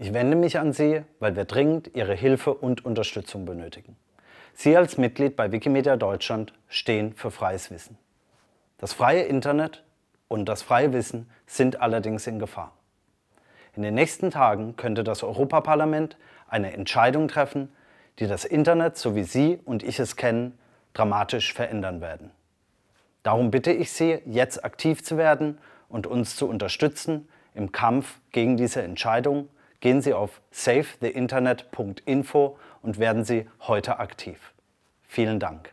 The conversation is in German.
Ich wende mich an Sie, weil wir dringend Ihre Hilfe und Unterstützung benötigen. Sie als Mitglied bei Wikimedia Deutschland stehen für freies Wissen. Das freie Internet und das freie Wissen sind allerdings in Gefahr. In den nächsten Tagen könnte das Europaparlament eine Entscheidung treffen, die das Internet, so wie Sie und ich es kennen, dramatisch verändern werden. Darum bitte ich Sie, jetzt aktiv zu werden und uns zu unterstützen im Kampf gegen diese Entscheidung gehen Sie auf savetheinternet.info und werden Sie heute aktiv. Vielen Dank.